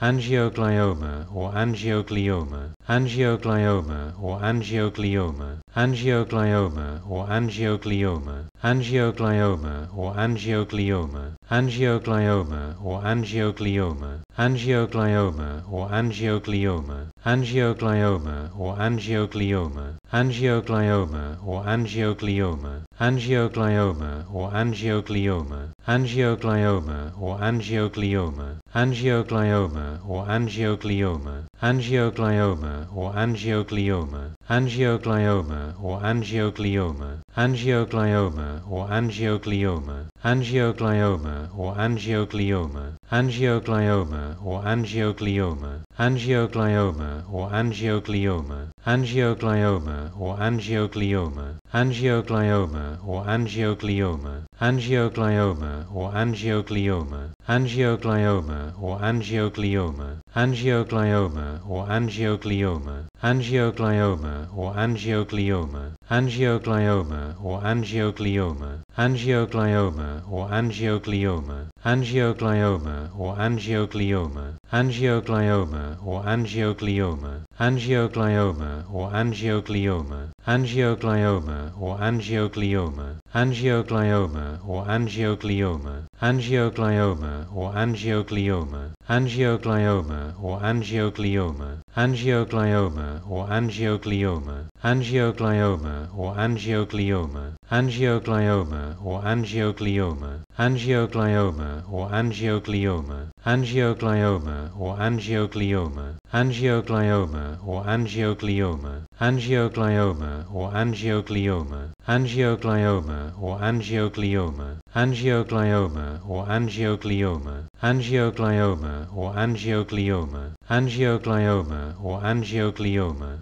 Angioglioma or angioglioma, angioglioma or angioglioma, angioglioma or angioglioma, angioglioma or angioglioma, angioglioma or angioglioma, angioglioma or angioglioma, Angioglioma or angioglioma, angioglioma or angioglioma, angioglioma or angioglioma, angioglioma or angioglioma, angioglioma or angioglioma, angioglioma or angioglioma, angioglioma or angioglioma, angioglioma or angioglioma, Angioglioma or angioglioma, angioglioma or angioglioma, angioglioma or angioglioma, angioglioma or angioglioma, angioglioma or angioglioma, angioglioma or angioglioma, angioglioma or angioglioma, angioglioma or angioglioma, angioglioma or angioglioma, angioglioma or angioglioma, angioglioma or angioglioma, Angioglioma or angioglioma, angioglioma or angioglioma, angioglioma or angioglioma, angioglioma or angioglioma, angioglioma or angioglioma, angioglioma or angioglioma, angioglioma or angioglioma, angioglioma or angioglioma, Angioglioma or angioglioma, angioglioma or angioglioma, angioglioma or angioglioma, angioglioma or angioglioma, angioglioma or angioglioma, angioglioma or angioglioma, angioglioma or angioglioma, angioglioma or angioglioma, angioglioma or angioglioma, angioglioma or angioglioma,